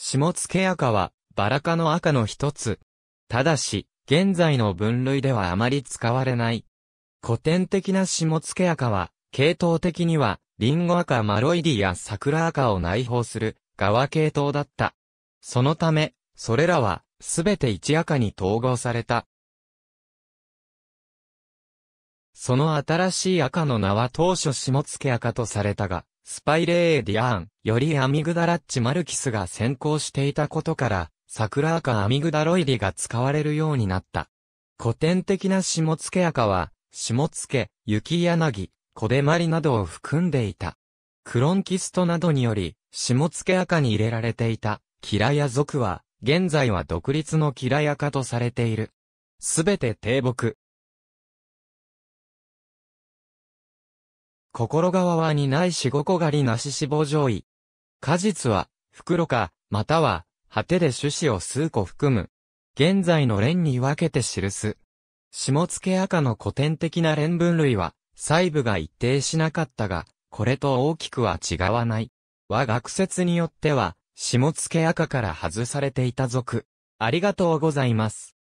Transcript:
下け赤は、バラ科の赤の一つ。ただし、現在の分類ではあまり使われない。古典的な下け赤は、系統的には、リンゴ赤マロイディや桜赤を内包する、側系統だった。そのため、それらは、すべて一赤に統合された。その新しい赤の名は当初下け赤とされたが、スパイレーディアーン、よりアミグダラッチマルキスが先行していたことから、サクラアカアミグダロイディが使われるようになった。古典的な下付赤は、下付、雪柳、小出まりなどを含んでいた。クロンキストなどにより、下付赤に入れられていた、キラヤ族は、現在は独立のキラヤ化とされている。すべて低木、心側はにないしごこがりなし死亡上位。果実は、袋か、または、果てで種子を数個含む。現在の連に分けて記す。下付け赤の古典的な連分類は、細部が一定しなかったが、これと大きくは違わない。和学説によっては、下付け赤から外されていた族。ありがとうございます。